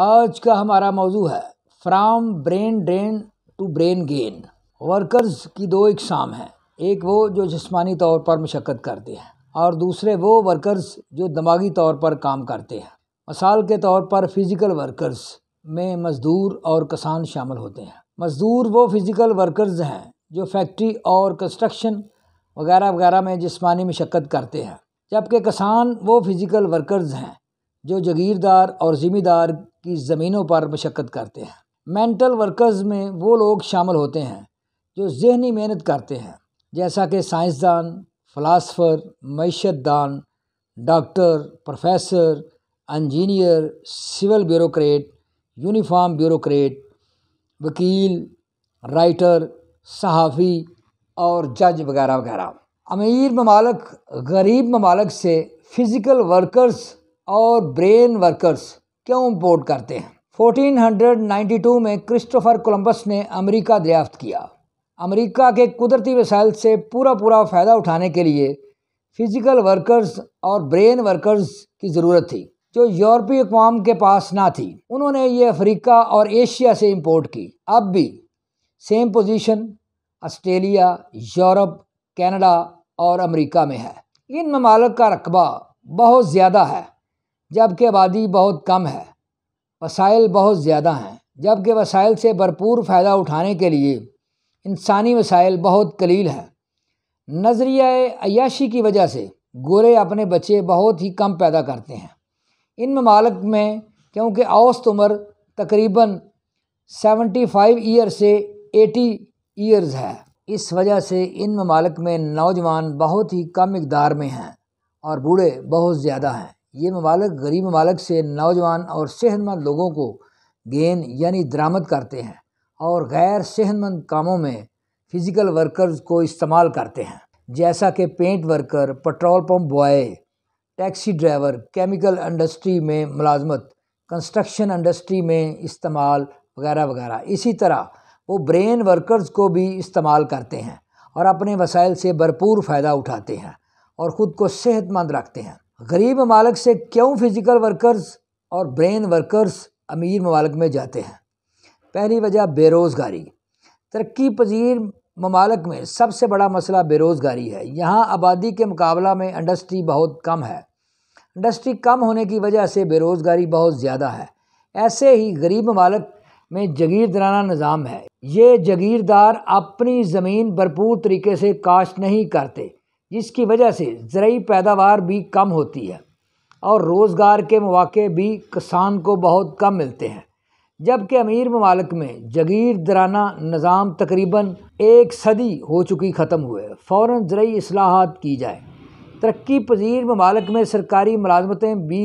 आज का हमारा मौजू है from brain drain to brain gain workers की दो इकसाम हैं एक वो जो जिसमानी तौर पर मशक्क़त करते हैं और दूसरे वो वर्कर्स जो दिमागी तौर पर काम करते हैं मसाल के तौर पर फिज़िकल वर्कर्स में मज़दूर और किसान शामिल होते हैं मज़दूर वो फिज़िकल वर्कर्स हैं जो फैक्ट्री और कंस्ट्रक्शन वगैरह वगैरह में जिसमानी मशक्क़त करते हैं जबकि किसान वो फिज़िकल वर्कर्स हैं जो जगीरदार और ज़िम्मेदार की ज़मीनों पर मशक्क़त करते हैं मेंटल वर्कर्स में वो लोग शामिल होते हैं जो जहनी मेहनत करते हैं जैसा कि साइंसदान फ़लासफ़र मीशतदान doctor professor engineer civil bureaucrat uniform bureaucrat वकील राइटर सहाफ़ी और जज वगैरह वगैरह अमीर ममालक गरीब ममालक से फ़िज़िकल वर्कर्स और ब्रेन वर्कर्स क्यों बोर्ड करते हैं 1492 में क्रिस्टोफर कोलंबस ने अमेरिका दरियाफ्त किया अमेरिका के कुदरती वसाइल से पूरा पूरा फ़ायदा उठाने के लिए फिज़िकल वर्कर्स और ब्रेन वर्कर्स की ज़रूरत थी जो यूरोपीय अकवाम के पास ना थी उन्होंने ये अफ्रीका और एशिया से इम्पोर्ट की अब भी same position Australia Europe Canada और अमेरिका में है इन ममालक का रकबा बहुत ज़्यादा है जबकि आबादी बहुत कम है वसाइल बहुत ज़्यादा हैं जबकि वसाइल से भरपूर फ़ायदा उठाने के लिए इंसानी वसाइल बहुत कलील हैं नज़रिया अयाशी की वजह से गोरे अपने बच्चे बहुत ही कम पैदा करते हैं इन ममालक में क्योंकि औसत उम्र तकरीबन 75 ईयर से 80 ईयर्स है इस वजह से इन ममालक में नौजवान बहुत ही कम मकदार में हैं और बूढ़े बहुत ज़्यादा हैं ये ममालक गरीब ममालक से नौजवान और सेहतमंद लोगों को गेंद यानी दरामद करते हैं और गैर सेहतमंद कामों में फ़िज़िकल वर्कर्स को इस्तेमाल करते हैं जैसा कि paint worker petrol pump boy taxi driver chemical industry में मुलाजमत कंस्ट्रक्शन इंडस्ट्री में इस्तेमाल वगैरह वगैरह इसी तरह वो ब्रेन वर्कर्स को भी इस्तेमाल करते हैं और अपने वसाइल से भरपूर फ़ायदा उठाते हैं और ख़ुद को सेहतमंद रखते हैं गरीब ममालक से क्यों फ़िज़िकल वर्कर्स और ब्रेन वर्कर्स अमीर ममालक में जाते हैं पहली वजह बेरोज़गारी तरक्की पजीर ममालक में सबसे बड़ा मसला बेरोज़गारी है यहाँ आबादी के मुकाबला में इंडस्ट्री बहुत कम है इंडस्ट्री कम होने की वजह से बेरोज़गारी बहुत ज़्यादा है ऐसे ही गरीब ममालक में जगीरदाराना निज़ाम है ये जगीरदार अपनी ज़मीन भरपूर तरीके से काश्त नहीं करते जिसकी वजह से ज़रूरी पैदावार भी कम होती है और रोज़गार के मौके भी किसान को बहुत कम मिलते हैं जबकि अमीर ममालक में जगीर दराना निज़ाम तकरीबन एक सदी हो चुकी ख़त्म हुए फ़ौर ज़रूरी असलाहत की जाए तरक्की पजीर ममालक में सरकारी मुलाजमतें भी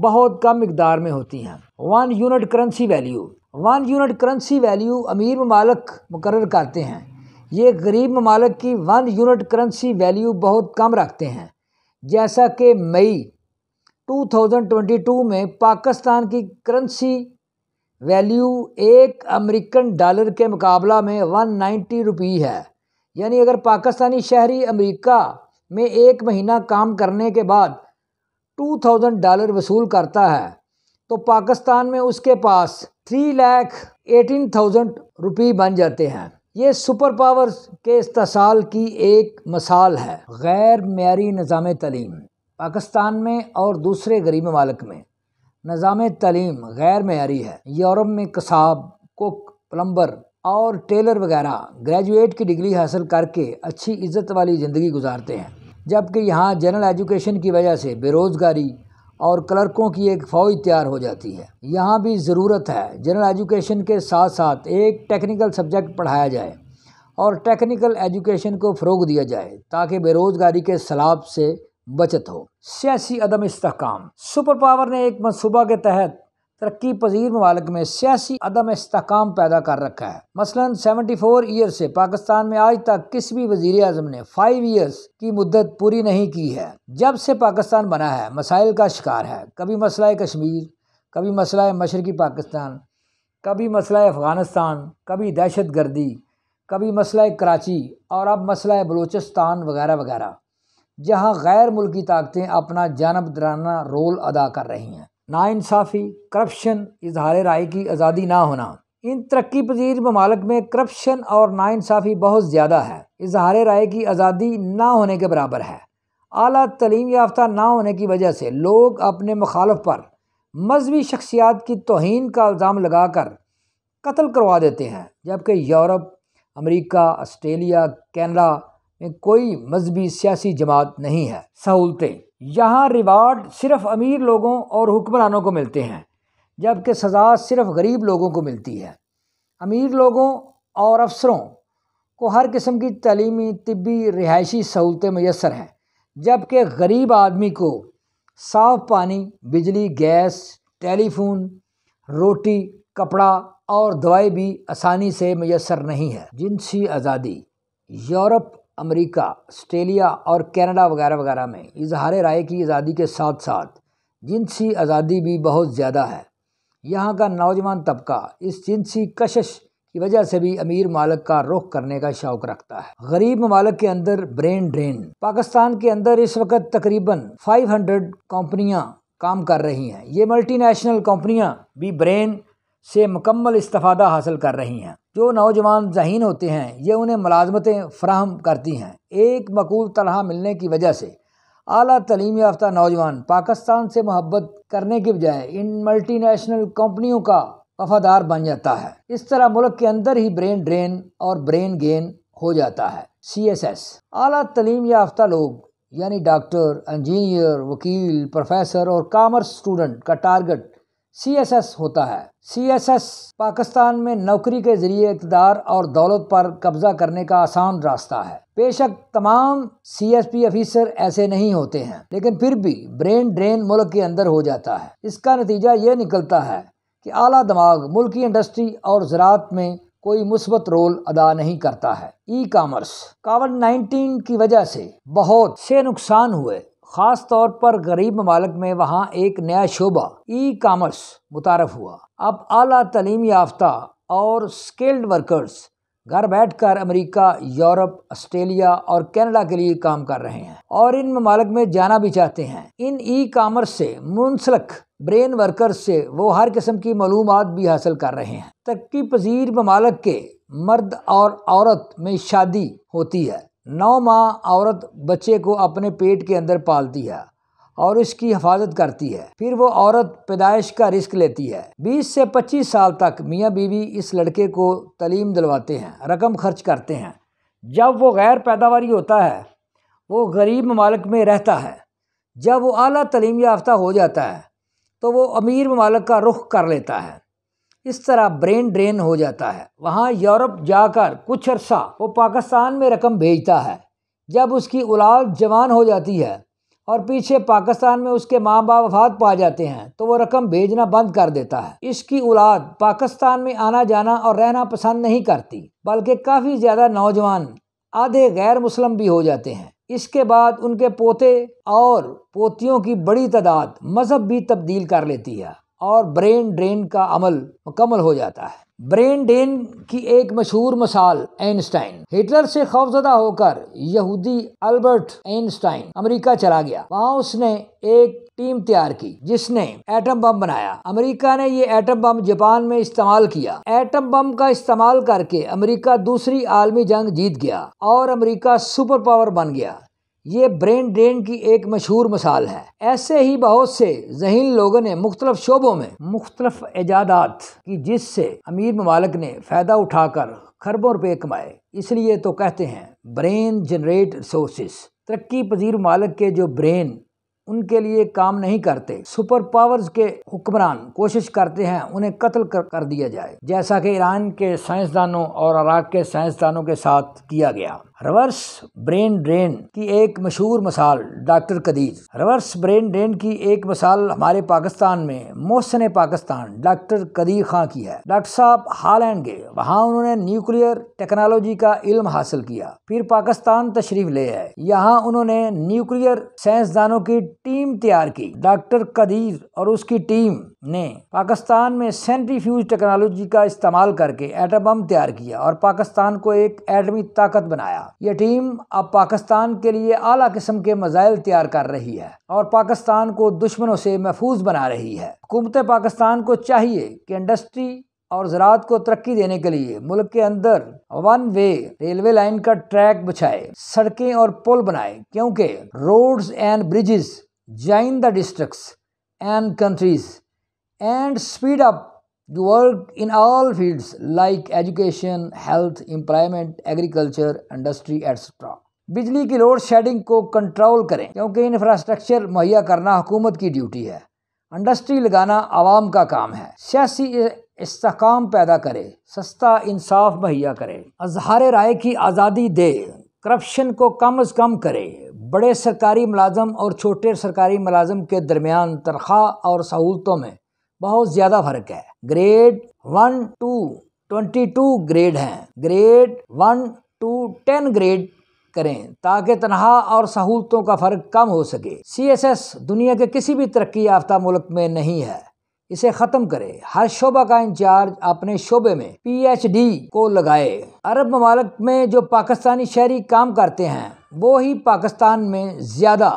बहुत कम मकदार में होती हैं one unit currency value one unit currency value अमीर ममालक मुकर करते हैं ये गरीब ममालक की वन यूनिट करेंसी वैल्यू बहुत कम रखते हैं जैसा कि मई 2022 में पाकिस्तान की करेंसी वैल्यू एक अमेरिकन डॉलर के मुकाबला में 190 रुपी है यानी अगर पाकिस्तानी शहरी अमेरिका में एक महीना काम करने के बाद 2000 डॉलर वसूल करता है तो पाकिस्तान में उसके पास थ्री लैख एटीन थाउजेंड रुपये बन जाते हैं ये सुपर पावर्स के इस्तेसाल की एक मसाल है गैर मैारी निज़ाम तलीम पाकिस्तान में और दूसरे गरीब ममालक में निज़ाम तलीम गैर मैारी है यूरोप में कसाब कुक प्लम्बर और टेलर वगैरह ग्रेजुएट की डिग्री हासिल करके अच्छी इज़्ज़त वाली ज़िंदगी गुजारते हैं जबकि यहाँ जनरल एजुकेशन की वजह से बेरोज़गारी और क्लर्कों की एक फ़ौज तैयार हो जाती है यहाँ भी ज़रूरत है जनरल एजुकेशन के साथ साथ एक टेक्निकल सब्जेक्ट पढ़ाया जाए और टेक्निकल एजुकेशन को फ़रोग दिया जाए ताकि बेरोज़गारी के सलाब से बचत हो सियासी अदम इसकाम सुपर पावर ने एक मनसूबा के तहत तरक्की पजीर ममालक में सियासी अदम इसकाम पैदा कर रखा है मसलन सेवेंटी फोर ईयर से पाकिस्तान में आज तक किसी भी वजीर अजम ने फाइव ईयर्स की मुद्दत पूरी नहीं की है जब से पाकिस्तान बना है मसाइल का शिकार है कभी मसला कश्मीर कभी मसला मशरक़ी पाकिस्तान कभी मसला अफ़गानिस्तान कभी दहशत गर्दी कभी मसला कराची और अब मसला बलूचिस्तान वगैरह वगैरह जहाँ गैर मुल्की ताकतें अपना जानबदाराना रोल अदा कर रही हैं नाानसाफ़ी करप्शन इजहार राय की आज़ादी ना होना इन तरक्की पजीर ममालक में करप्शन और नाानसाफ़ी बहुत ज़्यादा है इजहार राय की आज़ादी ना होने के बराबर है अली तलीम याफ्ता ना होने की वजह से लोग अपने मुखालफ पर मजहबी शख्सियात की तोहन का इल्ज़ाम लगा कर कत्ल करवा देते हैं जबकि यूरोप अमरीका आस्ट्रेलिया कैनडा कोई मजहबी सियासी जमात नहीं है सहूलतें यहाँ रिवार्ड सिर्फ अमीर लोगों और हुक्मरानों को मिलते हैं जबकि सज़ा सिर्फ गरीब लोगों को मिलती है अमीर लोगों और अफसरों को हर किस्म की तलीमी तबी रिहायशी सहूलतें मैसर हैं जबकि गरीब आदमी को साफ पानी बिजली गैस टेलीफोन रोटी कपड़ा और दवाई भी आसानी से मैसर नहीं है जिनसी आज़ादी यूरोप अमेरिका ऑस्ट्रेलिया और कनाडा वगैरह वगैरह में इजहार राय की आज़ादी के साथ साथ जिनसी आज़ादी भी बहुत ज़्यादा है यहाँ का नौजवान तबका इस जिनसी कशिश की वजह से भी अमीर मालक का रुख करने का शौक रखता है गरीब ममालक के अंदर ब्रेन ड्रेन पाकिस्तान के अंदर इस वक्त तकरीबन 500 कंपनियाँ काम कर रही हैं ये नेशनल कंपनियां भी ब्रेन से मुकम्मल इस्ता हासिल कर रही हैं जो नौजवान जहीन होते हैं ये उन्हें मुलाजमतें फ्राहम करती हैं एक मकूल तरह मिलने की वजह से अली तलीम याफ्ता नौजवान पाकिस्तान से मोहब्बत करने के बजाय इन मल्टी नेशनल कंपनियों का वफादार बन जाता है इस तरह मुल्क के अंदर ही ब्रेन ड्रेन और ब्रेन गेन हो जाता है सी एस एस अली तलीम याफ्ता लोग यानी डॉक्टर इंजीनियर वकील प्रोफेसर और कामर्स स्टूडेंट का टारगेट सी एस एस होता है सी एस एस पाकिस्तान में नौकरी के जरिए इकदार और दौलत पर कब्जा करने का आसान रास्ता है बेशक तमाम सी एस पी अफिसर ऐसे नहीं होते हैं लेकिन फिर भी ब्रेन ड्रेन मुल्क के अंदर हो जाता है इसका नतीजा ये निकलता है कि आला दिमाग की इंडस्ट्री और ज़रात में कोई मुस्बत रोल अदा नहीं करता है e commerce commerce COVID nineteen की वजह से बहुत से नुकसान हुए ख़ास तौर पर गरीब ममालक में वहाँ एक नया शोबा ई कामर्स मुतारफ हुआ अब अला तलीम याफ्ता और स्किल्ड वर्कर्स घर बैठ कर अमरीका यूरोप ऑस्ट्रेलिया और कनाडा के लिए काम कर रहे हैं और इन ममालक में जाना भी चाहते हैं इन ई कामर्स से मुंसलक ब्रेन वर्कर्स से वो हर किस्म की मालूम भी हासिल कर रहे हैं तरक्की पजीर ममालक के मर्द और औरत में शादी होती है नौ माह औरत बच्चे को अपने पेट के अंदर पालती है और इसकी हिफाजत करती है फिर वो औरत पैदाइश का रिस्क लेती है 20 से 25 साल तक मियाँ बीवी इस लड़के को तलीम दिलवाते हैं रकम खर्च करते हैं जब वो गैर पैदावार होता है वो गरीब ममालक में रहता है जब वो अली तलीम याफ्ता हो जाता है तो वो अमीर ममालक का रुख कर लेता है इस तरह ब्रेन ड्रेन हो जाता है वहाँ यूरोप जाकर कुछ अरसा वो पाकिस्तान में रकम भेजता है जब उसकी औलाद जवान हो जाती है और पीछे पाकिस्तान में उसके माँ बाप वफात पा जाते हैं तो वो रकम भेजना बंद कर देता है इसकी औलाद पाकिस्तान में आना जाना और रहना पसंद नहीं करती बल्कि काफ़ी ज़्यादा नौजवान आधे गैर मुस्लिम भी हो जाते हैं इसके बाद उनके पोते और पोतियों की बड़ी तादाद मज़हब भी तब्दील कर लेती है और ब्रेन ड्रेन का अमल मुकम्मल हो जाता है ब्रेन ड्रेन की एक मशहूर मिसाल एनस्टाइन हिटलर से खौफजदा होकर यहूदी अल्बर्ट एनस्टाइन अमेरिका चला गया वहां उसने एक टीम तैयार की जिसने एटम बम बनाया अमेरिका ने ये एटम बम जापान में इस्तेमाल किया एटम बम का इस्तेमाल करके अमेरिका दूसरी आलमी जंग जीत गया और अमेरिका सुपर पावर बन गया ये ब्रेन ड्रेन की एक मशहूर मिसाल है ऐसे ही बहुत से जहीन लोगों ने मुख्तलफ शोबों में मुख्तलफ ईजादात की जिससे अमीर ममालक ने फ़ायदा उठाकर खरबों रुपये कमाए इसलिए तो कहते हैं ब्रेन जनरेट रिसोर्स तरक्की पजीर मालक के जो ब्रेन उनके लिए काम नहीं करते सुपर पावर्स के हुक्मरान कोशिश करते हैं उन्हें कत्ल कर, कर दिया जाए जैसा कि ईरान के साइंसदानों और अराक के साइंसदानों के साथ किया गया रिवर्स ब्रेन ड्रेन की एक मशहूर मिसाल doctor Qadeer reverse brain drain की एक मिसाल हमारे पाकिस्तान में मोहसन पाकिस्तान डॉक्टर कदीर खां की है डॉक्टर साहब हालैंड गए वहाँ उन्होंने न्यूक्लियर टेक्नोलॉजी का इल्म हासिल किया फिर पाकिस्तान तशरीफ ले आए यहाँ उन्होंने न्यूक्लियर साइंसदानों की टीम तैयार की डॉक्टर कदीर और उसकी टीम ने पाकिस्तान में सेंट्रीफ्यूज टेक्नोलॉजी का इस्तेमाल करके एटम बम तैयार किया और पाकिस्तान को एक एटमी ताकत बनाया यह टीम अब पाकिस्तान के लिए अला किस्म के मजाइल तैयार कर रही है और पाकिस्तान को दुश्मनों से महफूज बना रही है हुकूमत पाकिस्तान को चाहिए कि इंडस्ट्री और ज़रात को तरक्की देने के लिए मुल्क के अंदर वन वे रेलवे लाइन का ट्रैक बिछाए सड़कें और पुल बनाए क्योंकि roads and bridges join the districts and countries and speed up You work in all fields like education, health, employment, agriculture, industry, etc. बिजली की लोड शेडिंग को कंट्रोल करें क्योंकि इंफ्रास्ट्रक्चर मुहैया करना हुकूमत की ड्यूटी है इंडस्ट्री लगाना आवाम का काम है सियासी इसकाम पैदा करे सस्ता इंसाफ मुहैया करे अजहार राय की आज़ादी दे करप्शन को कम अज़ कम करे बड़े सरकारी मुलाजम और छोटे सरकारी मुलाजम के दरमियान तनख्वाह और सहूलतों में बहुत ज़्यादा फ़र्क है grade one to twenty two grade हैं grade one to ten grade करें ताकि तनहा और सहूलतों का फ़र्क कम हो सके सी एस एस दुनिया के किसी भी तरक्की याफ्ता मुल्क में नहीं है इसे ख़त्म करें हर शोबा का इंचार्ज अपने शोबे में पी एच डी को लगाए अरब ममालक में जो पाकिस्तानी शहरी काम करते हैं वो ही पाकिस्तान में ज़्यादा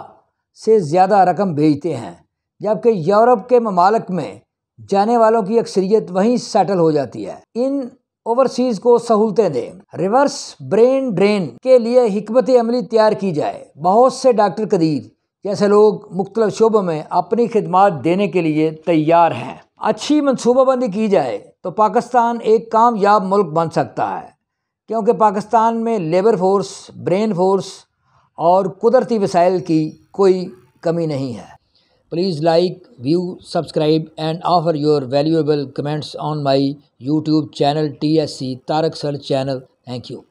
से ज़्यादा रकम भेजते हैं जबकि यूरोप के ममालक में जाने वालों की अक्सरियत वहीं सेटल हो जाती है इन ओवरसीज को सहूलतें दें रिवर्स ब्रेन ड्रेन के लिए हमत अमली तैयार की जाए बहुत से डॉक्टर कदीर जैसे लोग मुख्तल शोबों में अपनी खदमात देने के लिए तैयार हैं अच्छी मनसूबाबंदी की जाए तो पाकिस्तान एक कामयाब मुल्क बन सकता है क्योंकि पाकिस्तान में लेबर फोर्स ब्रेन फोर्स और कुदरती वसाइल की कोई कमी नहीं है Please like, view, subscribe and offer your valuable comments on my YouTube channel TSC Tarak Sir channel. Thank you.